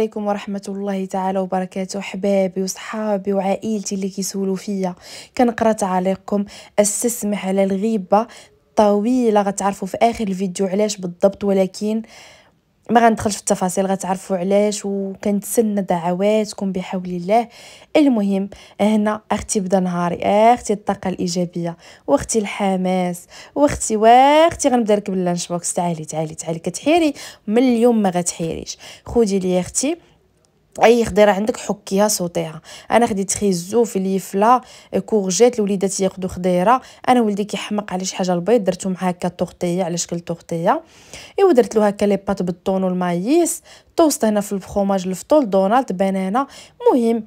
عليكم ورحمه الله تعالى وبركاته حبابي وصحابي وعائلتي اللي كيسولوا فيا كنقرا تعليقكم استسمح على الغيبه طويله غتعرفوا في اخر الفيديو علاش بالضبط ولكن ما غندخلش في التفاصيل غتعرفوا علاش وكنتسنى دعواتكم بحول الله المهم هنا اختي بدا نهاري اختي الطاقه الايجابيه واختي الحماس واختي واختي غنبدا لك باللانش بوكس تعالي تعالي تعالي كتحيري من اليوم ما غتحيريش خدي لي اختي اي خضيره عندك حكيها صوتيها انا خديت خيزو ليفلا كورجيت الوليدات ياخذوا خضيره انا ولدي كيحمق على شي حاجه البيض درتو معاه هكا طوغطيه على شكل طوغطيه اي ودرت له هكا لي بات بالطون والمايس توست هنا في الفخوماج الفطول دونالد بنانه مهم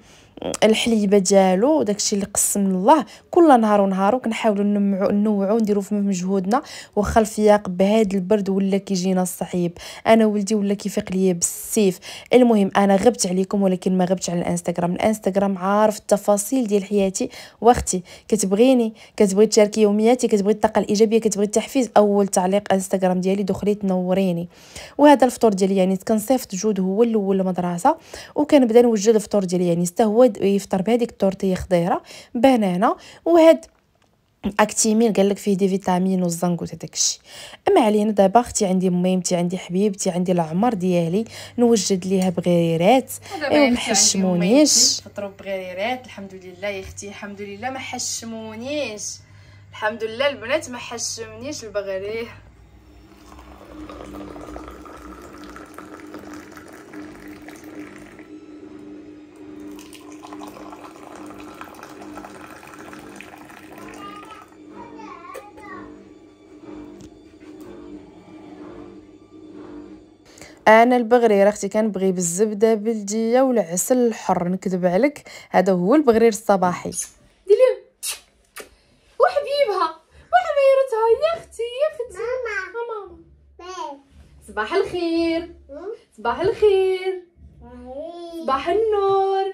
الحليبه ديالو داكشي اللي قسم الله كل نهار ونهار وكنحاولوا نمعو نوعو نديرو في مجهودنا واخا الفياق بهاد البرد ولا كيجينا الصعيب انا ولدي ولا كيفيق ليا بالسيف المهم انا غبت عليكم ولكن ما غبتش على الانستغرام الانستغرام عارف التفاصيل ديال حياتي واختي كتبغيني كتبغي تشاركي يومياتي كتبغي الطاقه الايجابيه كتبغي التحفيز اول تعليق انستغرام ديالي دخلي تنوريني وهذا الفطور ديالي يعني كنصيفط جود هو الاول المدرسه وكنبدا نوجد الفطور ديالي يعني حتى هو بهاد يفطر بهذيك التورتيه خضيره بنانه وهاد اكتيميل قال لك فيه دي فيتامين والزنك هذاك الشيء اما علينا دابا اختي عندي ميمتي عندي حبيبتي عندي العمر ديالي نوجد ليها بغريرات ايوا ما حشمونيش فطروا بغريرات الحمد لله يا اختي الحمد لله ما حشمونيش الحمد لله البنات ما حشمنيش البغرير انا البغرير اختي كنبغي بالزبده بلديه والعسل الحر نكذب عليك هذا هو البغرير الصباحي وحبيبها يا اختي يا اختي ماما ماما صباح الخير صباح الخير صباح النور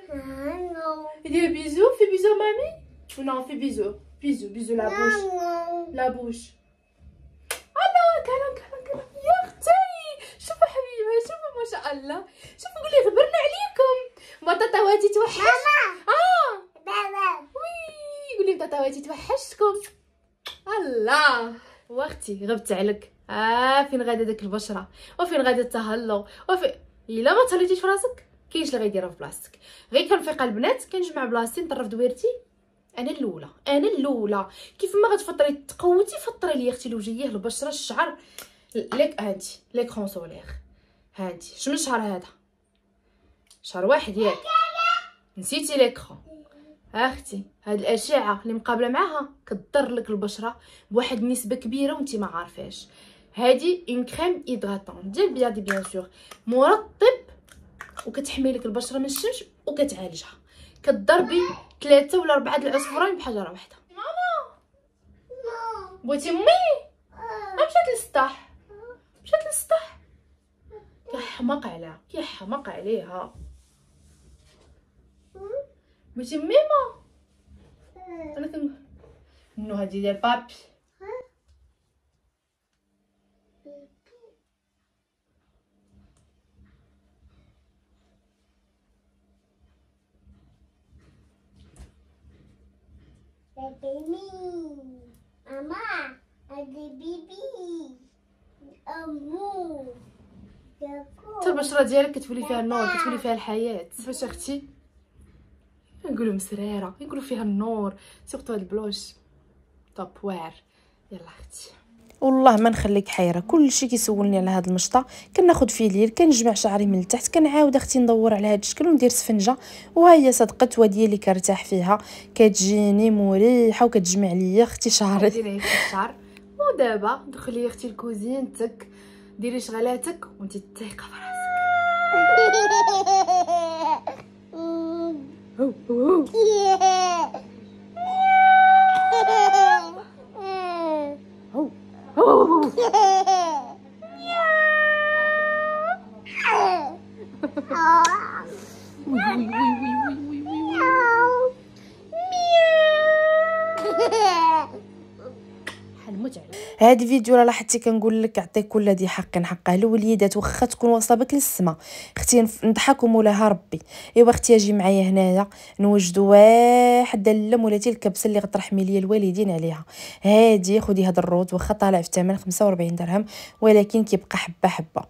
يا بيزو في بيزو مامي نو في بيزو بيزو بيزو لابوش لابوش الله كلام كلام شاء الله شوف نقول غبرنا عليكم بطاطا واتي توحش ماما اه بابا وي قولي بطاطا واتي توحشتكم الله واختي غبت عليك اه فين غادا داك البشره وفين غادا التهلو وفي الا ما تهليتيش فراسك كاينش اللي غيديرها في بلاصتك غير كنفيق البنات كنجمع بلاصتي نطرف دويرتي انا الاولى انا الاولى كيف ما غتفطري تقوتي فطري لي اختي لوجيه البشره الشعر ليك هانتي ليك سولير هادي شمن شهر هذا شهر واحد ياك نسيتي ليكخو اختي هاد الاشعه اللي مقابله معاها كضر لك البشره بواحد النسبه كبيره وانت ما عارفاش هادي اون كريم هيدراتون ديال دي بيان سور مرطب وكتحمي لك البشره من الشمس وكتعالجها كضربي ثلاثه ولا اربعه د العصفورين بحجره واحده ماما بغيتي مي مشات للسطح مشات للسطح كيحماق عليها كيحماق عليها متميمه انا كن نو هادي ديال بابي بيبي ماما هادي بيبي أمو حتى البشره ديالك كتولي فيها النور كتولي فيها الحياه فاش اختي نقولوا مسريره نقولوا فيها النور سورتو هاد البلوش طوب وير يلا اختي والله ما نخليك حيره كلشي كيسولني على هاد المشطه كناخذ فيه ليل كنجمع شعري من التحت كنعاود اختي ندور على هاد الشكل وندير سفنجه وها هي صدقت ودي اللي كرتاح فيها كتجيني مريحه وكتجمع ليا اختي شعري ديري الشعر ودابا دخلي اختي الكوزين تك ديري شغلاتك وانت تثيقه براسك Oh, هاد الفيديو راه لاحظتي كنقول لك عطي كل ذي حق حقه الوليدات واخا تكون واصله بك للسما اختي نضحك مولاها ربي ايوا اختي اجي معايا هنايا نوجدوا واحد اللم ولا تلك الكبسه اللي غترحمي ليا الوالدين عليها هادي خدي هاد الروز واخا طالع في الثمن 45 درهم ولكن كيبقى حبه حبه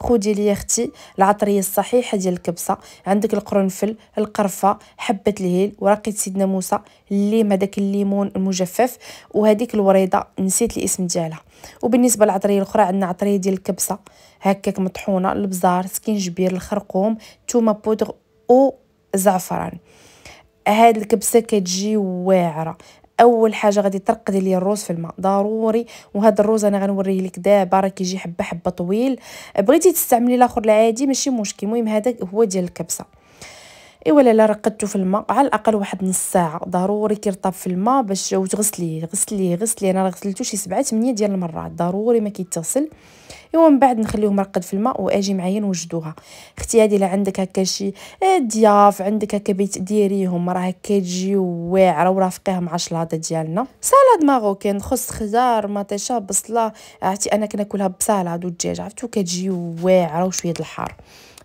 خدي لي اختي العطريه الصحيحه ديال الكبسه عندك القرنفل القرفه حبه الهيل ورقه سيدنا موسى الليم هذاك الليمون المجفف وهذيك الوريضه نسيت الاسم ديالها ديالها وبالنسبه للعطريه الاخرى عندنا عطريه ديال الكبسه هكاك مطحونه البزار سكينجبير الخرقوم ثومه بودغ او زعفران هاد الكبسه كتجي واعره اول حاجه غادي ترقدي لي الروز في الماء ضروري وهذا الروز انا غنوريه لك دابا راه كيجي حبه حبه طويل بغيتي تستعملي الاخر العادي ماشي مشكل المهم هذا هو ديال الكبسه ايوا لالا رقدتو في الماء على الاقل واحد نص ساعه ضروري كيرطب في الماء باش وتغسليه غسليه غسليه انا غسلتو شي 7 8 ديال المرات ضروري ما كيتغسل ايوا من بعد نخليوه مرقد في الماء واجي معايا نوجدوها اختي هادي الا عندك هكا شي آه، ضياف عندك هكا بيت ديريهم راه كتجي واعره ورافقيها مع الشلاطه ديالنا سالاد ماروكين خص خضار مطيشه بصله عرفتي انا كناكلها بسالاد والدجاج عرفتو كتجي واعره وشويه الحار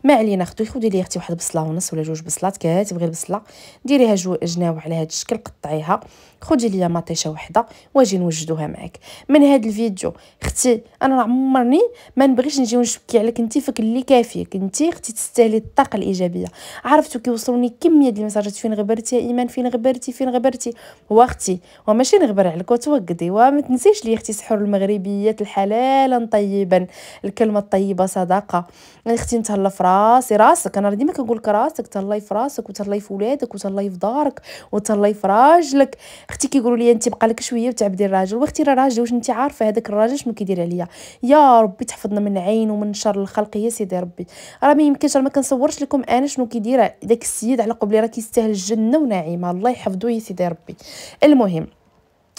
ما علينا خدو خدي ليا اختي واحد بصله ونص ولا جوج بصلات كاتبغي البصله ديريها جو جناو على هذا الشكل قطعيها خدي ليا مطيشه وحده واجي نوجدوها معاك من هذا الفيديو اختي انا عمرني ما نبغيش نجي ونشكي عليك انت فك اللي كافيك انت اختي تستاهلي الطاقه الايجابيه عرفتو كيوصلوني كميه ديال المساجات فين غبرتي يا ايمان فين غبرتي فين غبرتي هو اختي وماشي نغبر عليك وتوقدي وما تنسيش لي اختي سحور المغربيات الحلالا طيبا الكلمه الطيبه صدقه اختي نتهلا فرا راسي راسك انا ديما كنقول لك راسك تهلاي في راسك وتهلاي في ولادك وتهلاي في دارك وتهلاي في راجلك اختي كيقولوا لي انت بقى لك شويه وتعبدي الراجل واختي راه راجل واش انت عارفه هذاك الراجل شنو كيدير عليا يا ربي تحفظنا من عين ومن شر الخلق يا سيدي ربي راه ما يمكنش راه ما كنصورش لكم انا شنو كيدير داك السيد على قبلي راه كيستاهل الجنه ونعيمه الله يحفظه يا سيدي ربي المهم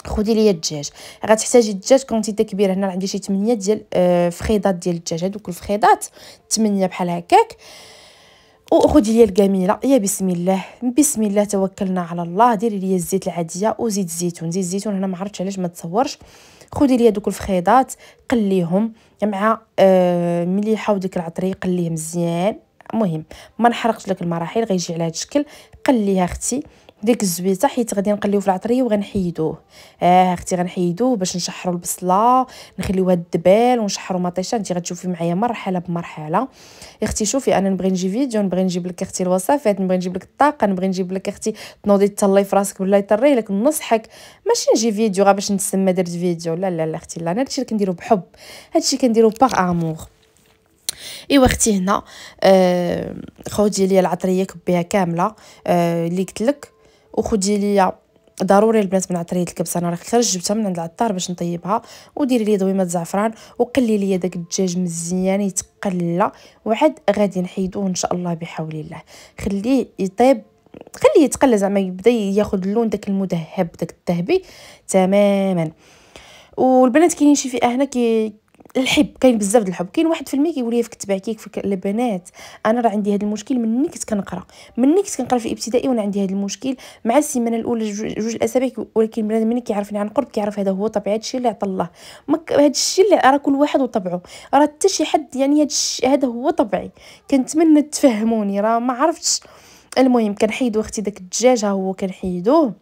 خدي ليا الدجاج غتحتاجي الدجاج كونتيتي كبيره هنا عندي شي 8 ديال آه، فريضات ديال الدجاج هذوك الفريضات 8 بحال هكاك وخدي ليا الكميله يا بسم الله بسم الله توكلنا على الله ديري ليا الزيت العاديه وزيت الزيتون زيت الزيتون هنا ما عرفتش علاش ما تصورش خدي ليا دوك الفخيضات قليهم مع آه مليحه وديك العطريه قليه مزيان مهم ما نحرقش لك المراحل غيجي على هذا الشكل قليها اختي ديك الزويته حيت غادي نقليو في العطريه وغنحيدوه اه اختي غنحيدوه باش نشحروا البصله نخليوها الدبال ونشحروا مطيشه انت غتشوفي معايا مرحله بمرحله اختي شوفي انا نبغي نجي فيديو نبغي نجيب لك اختي الوصفات نبغي نجيب لك الطاقه نبغي نجيب لك اختي تنوضي تهلاي في راسك بالله يطري لك نصحك ماشي نجي فيديو غير باش نتسمى درت فيديو لا لا لا اختي لا انا هادشي اللي كنديرو بحب هادشي كنديرو باغ امور ايوا اختي هنا آه خودي ليا العطريه كبيها كامله آه اللي قلت لك وخدي ليا ضروري البنات من عطريه الكبسه انا راه خرج جبتها من عند العطار باش نطيبها وديري لي دويمه زعفران وقلي لي داك الدجاج مزيان يتقلى وعاد غادي نحيدوه ان شاء الله بحول الله خليه يطيب خليه يتقلى زعما يبدا ياخذ اللون داك المذهب داك الذهبي تماما والبنات كاينين شي فئه هنا كي الحب كاين بزاف د الحب كاين واحد في المية كيقول لي فيك كيك فيك البنات انا راه عندي هذا المشكل مني كنت كنقرا مني كنت كنقرا في الابتدائي وانا عندي هذا المشكل مع السيمانه الاولى جوج الاسابيع ولكن بنادم مني كيعرفني عن قرب كيعرف هذا هو طبيعه الشيء اللي عطى الله هذا الشيء اللي راه كل واحد وطبعه راه حتى شي حد يعني هذا هذا هو طبعي كنتمنى تفهموني راه ما عرفتش المهم كنحيدو اختي داك الدجاج ها هو كنحيدوه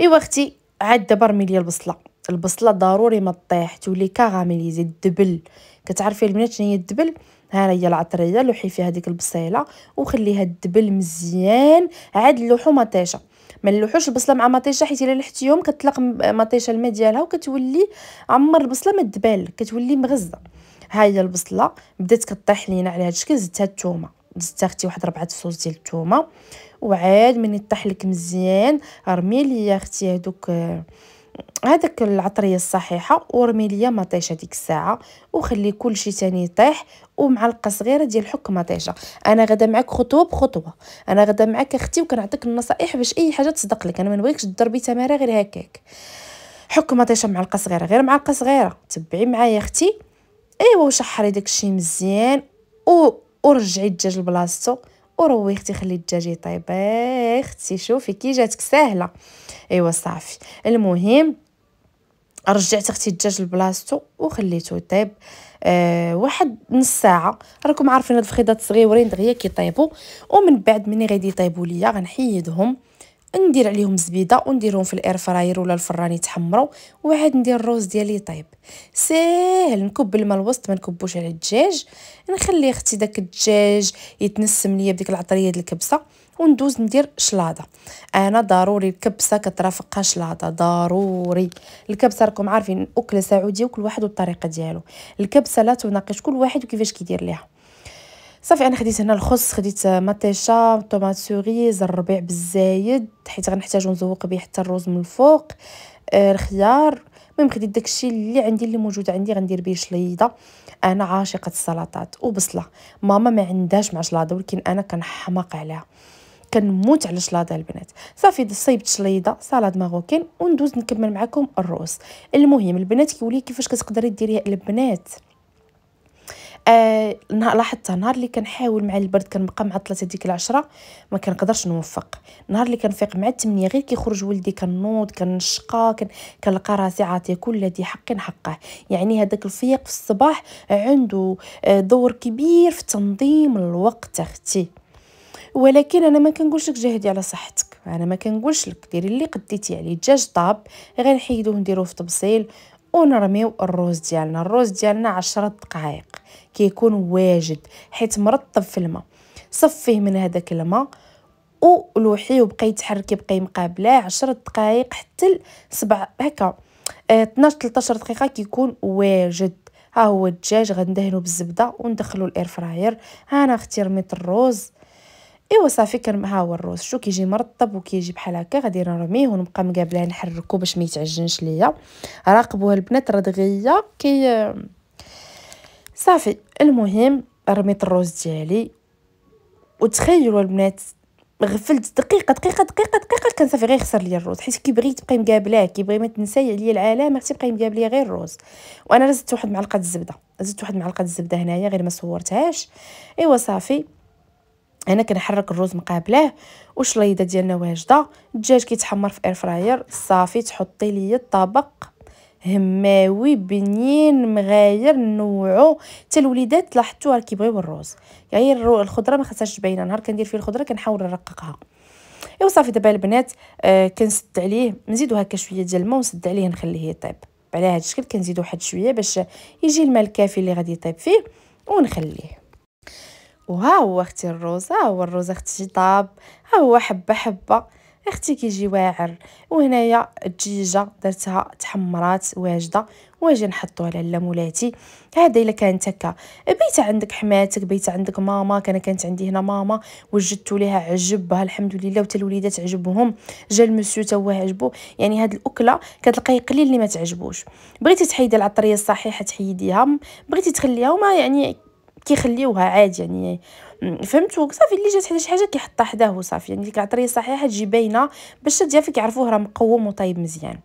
ايوا اختي عاد دابا رمي البصله البصله ضروري ما تطيح تولي كاراميليزي الدبل كتعرفي البنات شنو هي الدبل ها هي العطريه لوحي فيها ديك البصيله وخليها الدبل مزيان عاد لوحو مطيشه ما نلوحوش البصله مع مطيشه حيت الا لحتيهم كتلق مطيشه الماء ديالها وكتولي عمر البصله ما تبان كتولي مغزه ها هي البصله بدات كطيح لينا على هذا الشكل زدتها الثومه زدت اختي واحد ربعه الصوص ديال الثومه وعاد من طيح لك مزيان رمي لي اختي هذوك آه، هذاك العطريه الصحيحه ورمي ليا مطيشه ديك الساعه وخلي كل شيء تاني يطيح ومعلقه صغيره ديال الحك مطيشه انا غدا معك خطوه بخطوه انا غدا معك اختي وكنعطيك النصائح باش اي حاجه تصدق لك انا ما نبغيكش تضربي تماره غير هكاك حك مطيشه معلقه صغيره غير معلقه صغيره تبعي معايا اختي ايوا وشحري داكشي مزيان و ورجعي الدجاج لبلاصتو وروي اختي خلي الدجاج يطيب إيه، اختي شوفي كي جاتك ساهله ايوا صافي المهم رجعت اختي الدجاج لبلاصتو وخليته يطيب أه واحد نص ساعه راكم عارفين هاد الفخيضات صغيورين دغيا كيطيبوا ومن بعد مني غادي يطيبوا ليا غنحيدهم ندير عليهم زبيده ونديرهم في الاير فراير ولا الفران يتحمروا وعاد ندير الروز ديالي طيب ساهل نكب الماء الوسط ما نكبوش على الدجاج نخلي اختي داك الدجاج يتنسم ليا بديك العطريه ديال الكبسه وندوز ندير شلاضه انا ضروري الكبسه كترافقها شلاضه ضروري الكبسه راكم عارفين اكله سعوديه وكل واحد والطريقه ديالو الكبسه لا تناقش كل واحد وكيفاش كيدير ليها صافي انا خديت هنا الخس خديت ماتيشا طوماط سوريز الربيع بالزايد حيت غنحتاجو نزوق به حتى الروز من الفوق آه، الخيار المهم خديت داكشي اللي عندي اللي موجود عندي غندير به شليضه انا عاشقه السلطات وبصله ماما ما عندهاش مع شلاضه ولكن انا كنحماق عليها كنموت على شلاضه البنات صافي صيبت شليضه سالاد ماروكين وندوز نكمل معكم الرؤوس المهم البنات كيولي كيفاش كتقدري ديريها البنات آه لاحظت نهار اللي كنحاول مع البرد كنبقى معطله ديك العشرة ما كنقدرش نوفق نهار اللي كنفيق مع الثمانية غير كيخرج ولدي كنوض كنشقى كنلقى راسي عاطيه كل ذي حق حقه يعني هذاك الفيق في الصباح عنده آه، دور كبير في تنظيم الوقت اختي ولكن انا ما كنقولش لك جهدي على صحتك انا ما كنقولش لك ديري اللي قديتي عليه دجاج طاب غنحيدوه نديروه في طبسيل ونرميو الروز ديالنا الروز ديالنا عشرة دقائق كيكون واجد حيت مرطب في الماء صفيه من هذاك الماء ولوحيه وبقى يتحرك يبقى مقابله عشرة دقائق حتى سبع هكا 12 آه، 13 دقيقه كيكون واجد ها هو الدجاج غندهنو بالزبده وندخلو الاير فراير انا اختي رميت الروز ايوا صافي كان هو الروز شو كيجي مرطب وكيجي بحال هكا غادي نرميه ونبقى مقابلاه نحركو باش ما يتعجنش ليا راقبوها البنات راه دغيا كي صافي المهم رميت الروز ديالي وتخيلوا البنات غفلت دقيقه دقيقه دقيقه دقيقه كان صافي غير خسر ليا الروز حيت كيبغي تبقى مقابلاه كيبغي ما تنساي عليا العلامه تبقى مقابليه غير الروز وانا زدت واحد معلقه الزبده زدت واحد معلقه الزبده هنايا غير ما صورتهاش ايوا صافي انا كنحرك الرز مقابلاه والشليضه ديالنا واجده الدجاج كيتحمر في اير فراير صافي تحطي ليا الطبق هماوي بنين مغاير نوعو حتى الوليدات لاحظتوا راه كيبغيو الروز يعني الخضره ما خاصهاش تبين نهار كندير فيه الخضره كنحاول نرققها ايوا صافي دابا البنات آه كنسد عليه نزيدو هكا شويه ديال الماء ونسد عليه نخليه يطيب على هذا الشكل كنزيدو واحد شويه باش يجي الماء الكافي اللي غادي يطيب فيه ونخليه وها هو اختي الروز ها هو الروز اختي طاب ها هو حبه حبه اختي كيجي واعر وهنايا الدجيجه درتها تحمرات واجده واجي نحطو على لا مولاتي هذا الا كانت هكا بيت عندك حماتك بيت عندك ماما كان كانت عندي هنا ماما وجدت ليها عجبها الحمد لله وتا الوليدات عجبهم جا المسيو تا هو عجبو يعني هاد الاكله كتلقاي قليل اللي ما تعجبوش بغيتي تحيدي العطريه الصحيحه تحيديها بغيتي تخليها وما يعني كيخليوها عادي يعني فهمتوا صافي اللي جات حدا شي حاجه كيحطها حداه وصافي يعني ديك العطريه صحيحه تجي باينه باش الضياف كيعرفوه راه مقوم وطيب مزيان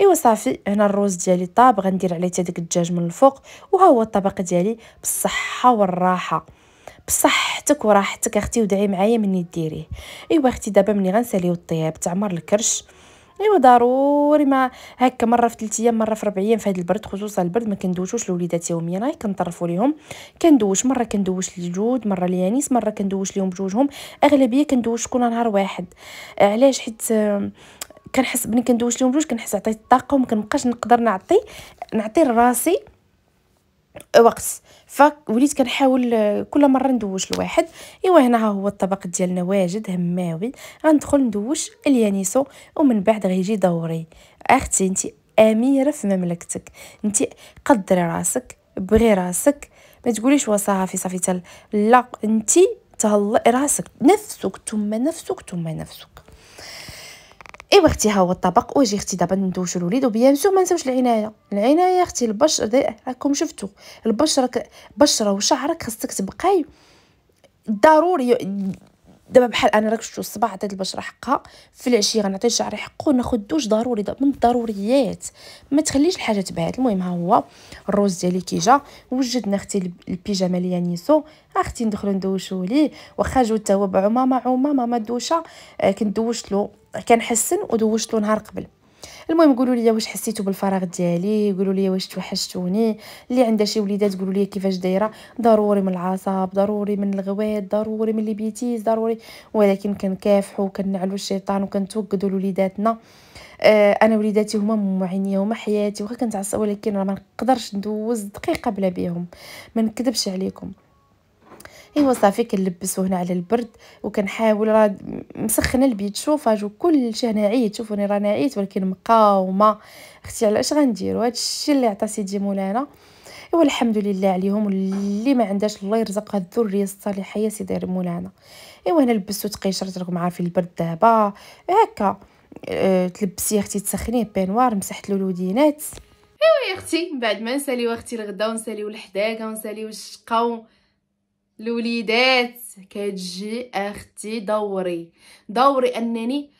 ايوا صافي هنا الروز ديالي طاب غندير عليه حتى داك الدجاج من الفوق وها هو الطبق ديالي بالصحه والراحه بصحتك وراحتك اختي ودعي معايا مني ديريه ايوا اختي دابا ملي غنساليو الطياب تعمر الكرش ايوا ضروري ما هكا مره في 3 ايام مره في 4 ايام في هذا البرد خصوصا البرد ما كندوشوش الوليدات يوميا راه كنطرفوا ليهم كندوش مره كندوش للجود مره ليانيس مره كندوش ليهم بجوجهم اغلبيه كندوش كل نهار واحد آه، علاش حيت آه، كنحس بلي كندوش ليهم بجوج كنحس عطيت الطاقه وما كنبقاش نقدر نعطي نعطي لراسي وقت فوليت كنحاول آه، كل مره ندوش لواحد ايوا هنا ها هو الطبق ديالنا واجد هماوي غندخل ندوش اليانيسو ومن بعد غيجي دوري اختي انت اميره في مملكتك انت قدري راسك بغي راسك ما تقوليش وا صافي صافي لا انت تهلئ راسك نفسك ثم نفسك ثم نفسك ايوا اختي ها هو الطبق واجي اختي دابا ندوزو الوليد وبيان سور ما نساوش العنايه العنايه اختي البشر راكم شفتو البشره بشره وشعرك خاصك تبقاي ضروري دابا بحال انا راك شفتو الصباح عطيت البشره حقها في العشيه غنعطي شعري حقه ناخذ دوش ضروري من الضروريات ما تخليش الحاجه تبعد المهم ها هو الروز ديالي كي جا وجدنا اختي البيجامه ليا نيسو اختي ندخلو ندوشو ليه واخا جو تا هو بعمامه عمامه ما دوشه آه، كندوش له كنحسن ودوشت له نهار قبل المهم قولوا لي واش حسيتوا بالفراغ ديالي قولوا لي واش توحشتوني اللي عندها شي وليدات قولوا لي كيفاش دايره ضروري من العصب ضروري من الغوات ضروري من البيتيز ضروري ولكن كنكافحوا وكنعلو الشيطان وكنتوقدوا لوليداتنا آه، انا وليداتي هما معينيه هما حياتي وغير كنتعصب ولكن راه ما نقدرش ندوز دقيقه بلا بيهم ما نكذبش عليكم ايوا صافي كنلبسو هنا على البرد وكنحاول راه مسخنه البيت شوفاج وكلشي هنا عيت شوفوني راه عيت ولكن مقاومه اختي علاش غنديرو هادشي اللي عطا سيدي مولانا ايوا الحمد لله عليهم واللي ما عندهاش الله يرزقها الذريه الصالحه يا سيدي مولانا ايوا هنا لبستو تقيشرت راكم عارفين البرد دابا هكا أه تلبسي اختي تسخنيه بينوار مسحت له الودينات ايوا يا اختي بعد ما نساليو اختي الغدا ونساليو الحداقه ونساليو الشقه الوليدات كتجي اختي دوري دوري انني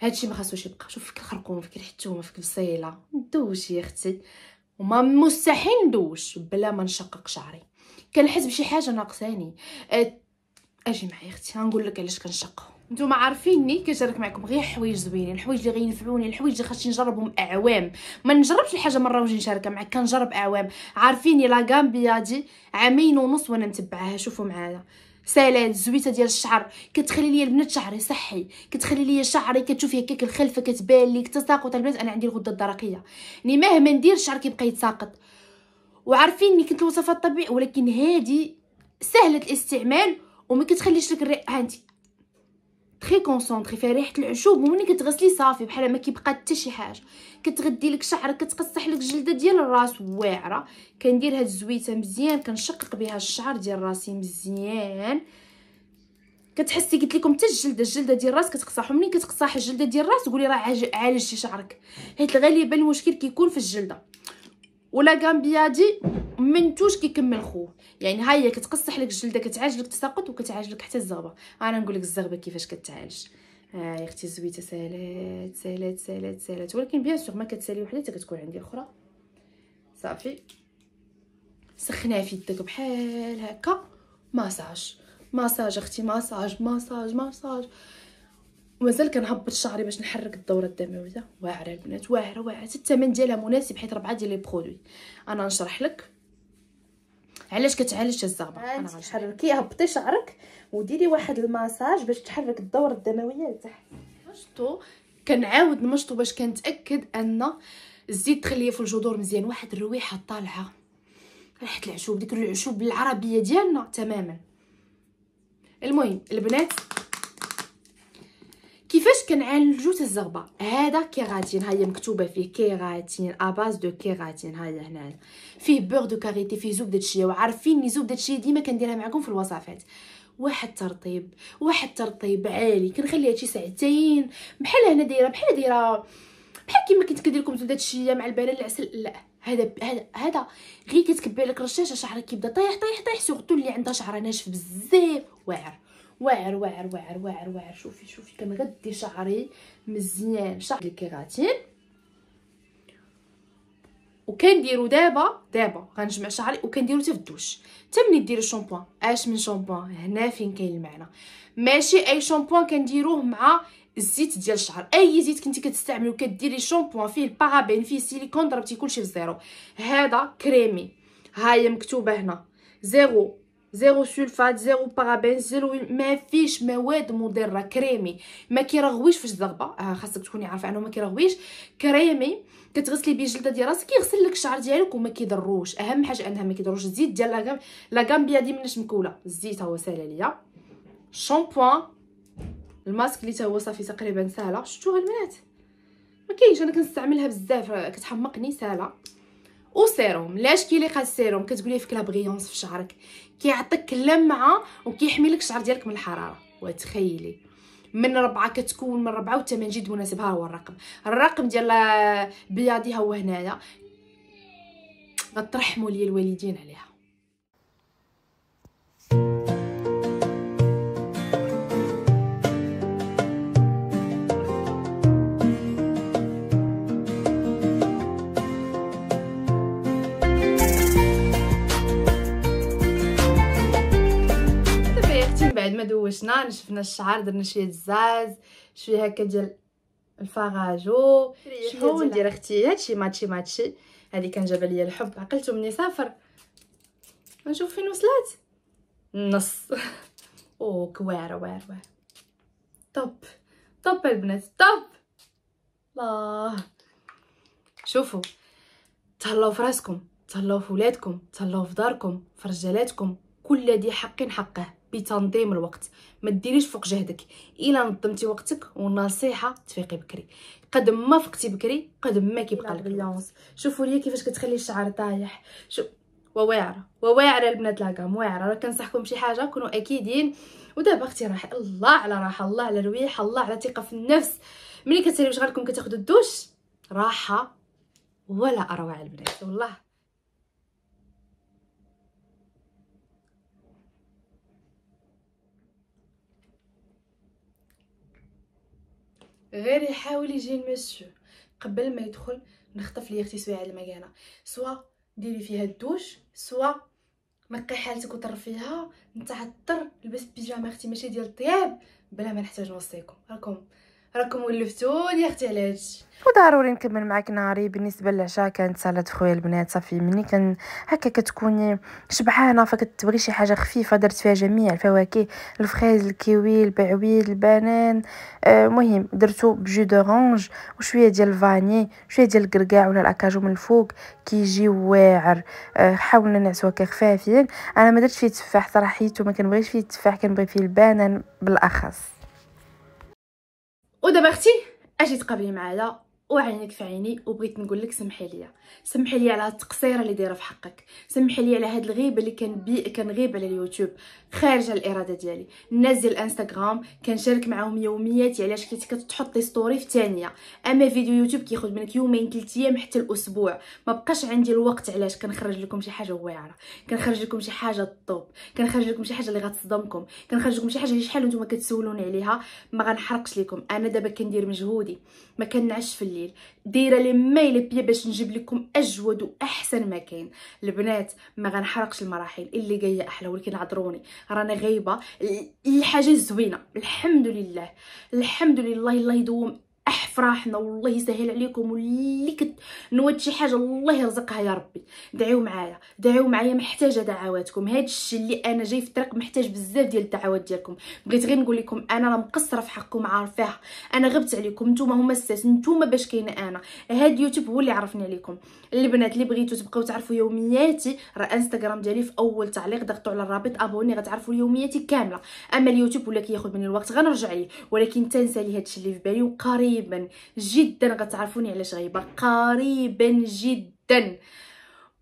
هادشي ما خاصوش يبقى شوف فيك الخرقوم فيك الحتومه فيك البصيله ندوش يا اختي وما مستحيل ندوش بلا ما نشقق شعري كنحس بشي حاجه ناقصاني اجي معايا اختي نقول لك علاش كنشقق نتوما عارفيني كنشارك معكم غير حوايج زوينين الحوايج اللي غينفعوني الحوايج اللي خاصني نجربهم اعوام ما نجربش الحاجه مره ونجي نشاركها معك كنجرب اعوام عارفيني لا غامبيا دي عامين ونص وانا متبعاها شوفوا معايا سالات زويته ديال الشعر كتخلي لي البنات شعري صحي كتخلي لي شعري كتشوفي هكاك الخلفه كتبان لي تساقط البنات انا عندي الغده الدرقيه يعني مهما ندير الشعر كيبقى يتساقط وعارفيني كنت الوصفات الطبيعيه ولكن هذه سهله الاستعمال وما كتخليش لك الريحه تري كونسونطري فيها ريحه العشوب وملي كتغسلي صافي بحال ما كيبقى حتى شي حاجه كتغدي لك شعرك كتقصح لك الجلده ديال الراس واعره كندير هاد الزويته مزيان كنشقق بها الشعر ديال راسي مزيان كتحسي قلت لكم حتى الجلده الجلده ديال الراس كتقصح ومنين كتقصح الجلده ديال الراس تقولي راه عالجتي شعرك حيت الغالب المشكل كيكون في الجلده ولا غامبيادي منتوش كيكمل خوه يعني هاي كتقصح لك الجلده كتعالج لك التساقط وكتعالج لك حتى الزغبه انا نقول لك الزغبه كيفاش كتعالج هاي آه اختي زويته سالات سالات سالات سالات ولكن بيان سور ما كتسالي وحده حتى كتكون عندي اخرى صافي سخنها في يدك بحال هكا مساج مساج اختي مساج مساج مساج ومازال كنهبط شعري باش نحرك الدوره الدمويه واعره البنات واعره واعره الثمن ديالها مناسب حيت ربعه ديال لي برودوي انا نشرح لك علاش كتعالج الزغبه انا تحركي هبطي شعرك وديري واحد المساج باش تحرك الدوره الدمويه لتحت مشطو كنعاود نمشطو باش كنتاكد ان الزيت تخليه في الجذور مزيان واحد الرويحه طالعه ريحه العشوب ديك العشوب العربيه ديالنا تماما المهم البنات كيفاش كنعالجو حتى الزغبه هذا كيراتين هاهي مكتوبه فيه كيراتين اباز دو كيراتين هاهي هنايا هنا فيه بور دو كاريتي فيه زبده الشيا وعارفين ني زبده الشيا ديما كنديرها معكم في الوصفات واحد ترطيب واحد ترطيب عالي كنخليها شي ساعتين بحال هنا دايره بحال دايره بحال كيما كنت كندير لكم زبده الشيا مع البنان العسل لا هذا هذا هذا غير كتكبي لك رشاشه شعرك كيبدا طايح طايح طايح سورتو اللي عندها شعر ناشف بزاف واعر واعر واعر واعر واعر واعر شوفي شوفي كما غدي شعري مزيان شعر الكيراتين وكنديرو دابا دابا غنجمع شعري وكنديرو حتى في الدوش حتى ملي ديري الشامبوان اش من شامبوان هنا فين كاين المعنى ماشي اي شامبوان كنديروه مع الزيت ديال الشعر اي زيت كنتي كتستعملي وكديري شامبوان فيه البارابين فيه سيليكون ضربتي كلشي في زيرو هذا كريمي ها هي مكتوبه هنا زيرو زيرو سلفات زيرو بارابين زيرو ما فيش مواد مضره كريمي ما كيرغويش في الضغبه آه، خاصك تكوني عارفه انه ما كيرغويش كريمي كتغسلي بيه الجلده ديال راسك كيغسل لك الشعر ديالك وما كيضروش اهم حاجه انها ما كيضروش الزيت ديال لا غامبيا دي منش مكوله الزيت هو ساهله عليا الشامبوان الماسك اللي هو صافي تقريبا ساهله شفتوا البنات ما كاينش انا كنستعملها بزاف كتحمقني ساهله وسيروم لاش خاص سيروم كتقولي فيك لا بغيونس في شعرك كيعطيك لمعه وكيحمي لك الشعر ديالك من الحراره وتخيلي من ربعة كتكون من ربعة والثمن جد مناسب ها هو الرقم الرقم ديال بياضي ها هو هنايا غترحموا لي الوالدين عليها شفنا الشعر درنا شويه الزاز شويه هكا ديال الفاغاجو شنو ندير اختي هادشي ماتشي ماتشي هادي كان جاب ليا الحب عقلتو مني سافر نشوف فين وصلت نص او كوار وار وار توب توب البنات توب الله شوفوا تهلاو في راسكم تهلاو في ولادكم تهلاو في داركم في رجالاتكم كل ذي حق حقه بتنظيم الوقت ما ديريش فوق جهدك الا نظمتي وقتك والنصيحه تفيقي بكري قد ما فقتي بكري قد ما كيبقى لك البالانس شوفوا لي كيفاش كتخلي الشعر طايح شوف وواعره وواعره البنات لاكام واعره راه كنصحكم بشي حاجه كونوا اكيدين ودابا اختي راح الله على راحه الله على رويحه الله على ثقه في النفس ملي كتسالي واش غالكم كتاخذوا الدوش راحه ولا اروع البنات والله غير يحاول يجي المسيو قبل ما يدخل نخطف لي اختي سويعه المكانه سوا ديري فيها الدوش سوا نقي حالتك وطرفيها نتعطر لبس بيجامه اختي ماشي ديال الطياب بلا ما نحتاج نوصيكم راكم راكم ولفتوني يا اختي على وضروري نكمل معاك نهاري بالنسبه للعشاء كانت سالات خويا البنات صافي مني كان هكا كتكوني شبعانه فكتبغي شي حاجه خفيفه درت فيها جميع الفواكه الفخيز الكيوي البعويد البنان المهم آه درتو بجو دورانج وشويه ديال الفاني شويه ديال الكركاع ولا الاكاجو من الفوق كيجي واعر آه حاولنا نعسوه كخفافين انا ما درتش فيه تفاح حيت ما كنبغيش فيه التفاح كنبغي فيه البنان بالاخص ودابا اختي اجي تقابلي معايا وعينك في عيني وبغيت نقول لك سمحي لي سمحي لي على هاد التقصيره اللي دايره في حقك سمحي لي على هاد الغيبه اللي كان كنغيب على اليوتيوب خارجه الاراده ديالي الناس ديال الانستغرام كنشارك معاهم يومياتي علاش كنت كتحطي ستوري في ثانيه اما فيديو يوتيوب كياخذ منك يومين ثلاث ايام حتى الاسبوع ما بقاش عندي الوقت علاش كنخرج لكم شي حاجه واعره كنخرج لكم شي حاجه طوب كنخرج لكم شي حاجه اللي غتصدمكم كنخرج لكم شي حاجه اللي شحال نتوما كتسولوني عليها ما غنحرقش لكم انا دابا كندير مجهودي ما كنعش في الليل دايره لي ماي لبيا باش نجيب لكم اجود واحسن ما كاين البنات ما غنحرقش المراحل اللي جايه احلى ولكن عذروني رانا غايبه الحاجه الزوينه الحمد لله الحمد لله الله يدوم احفراحنا والله يسهل عليكم واللي كت نود شي حاجه الله يرزقها يا ربي دعيو معايا دعيو معايا محتاجه دعواتكم هذا الشيء اللي انا جاي في الطريق محتاج بزاف ديال الدعوات ديالكم بغيت غير نقول لكم انا راه مقصره في حقكم عارفاها انا غبت عليكم نتوما هما الساس نتوما باش كاينه انا هاد اليوتيوب هو اللي عرفني عليكم البنات اللي بغيتو تبقاو تعرفوا يومياتي راه انستغرام ديالي في اول تعليق ضغطوا على الرابط ابوني غتعرفوا يومياتي كامله اما اليوتيوب ولا كياخذ مني الوقت غنرجع ليه ولكن تنسى لي هادشي اللي في بالي وقاري قريبا جدا غتعرفوني علاش غايبه قريبا جدا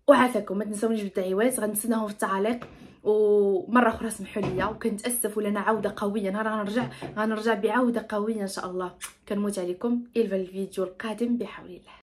وعافاكم ما تنساونيش بالدعوات غنتسناهم في التعاليق ومره اخرى سمحوا لي وكنتاسف ولا انا عوده قويه نهار غنرجع غنرجع بعوده قويه ان شاء الله كنموت عليكم الى الفيديو القادم بحول الله